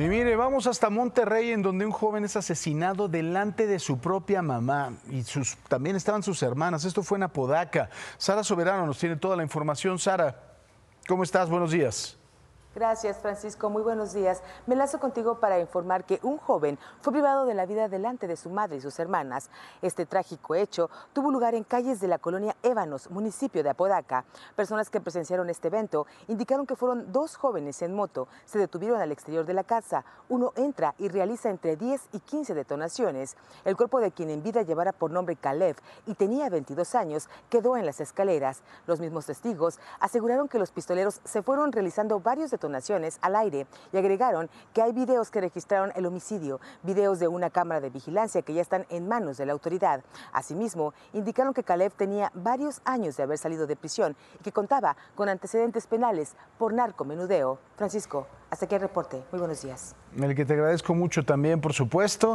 Y mire, vamos hasta Monterrey, en donde un joven es asesinado delante de su propia mamá y sus, también estaban sus hermanas. Esto fue en Apodaca. Sara Soberano nos tiene toda la información. Sara, ¿cómo estás? Buenos días. Gracias, Francisco. Muy buenos días. Me lazo contigo para informar que un joven fue privado de la vida delante de su madre y sus hermanas. Este trágico hecho tuvo lugar en calles de la colonia Ébanos, municipio de Apodaca. Personas que presenciaron este evento indicaron que fueron dos jóvenes en moto. Se detuvieron al exterior de la casa. Uno entra y realiza entre 10 y 15 detonaciones. El cuerpo de quien en vida llevara por nombre Caleb y tenía 22 años quedó en las escaleras. Los mismos testigos aseguraron que los pistoleros se fueron realizando varios detonaciones naciones al aire y agregaron que hay videos que registraron el homicidio, videos de una cámara de vigilancia que ya están en manos de la autoridad. Asimismo, indicaron que Caleb tenía varios años de haber salido de prisión y que contaba con antecedentes penales por narcomenudeo. Francisco, hasta aquí el reporte. Muy buenos días. El que te agradezco mucho también, por supuesto.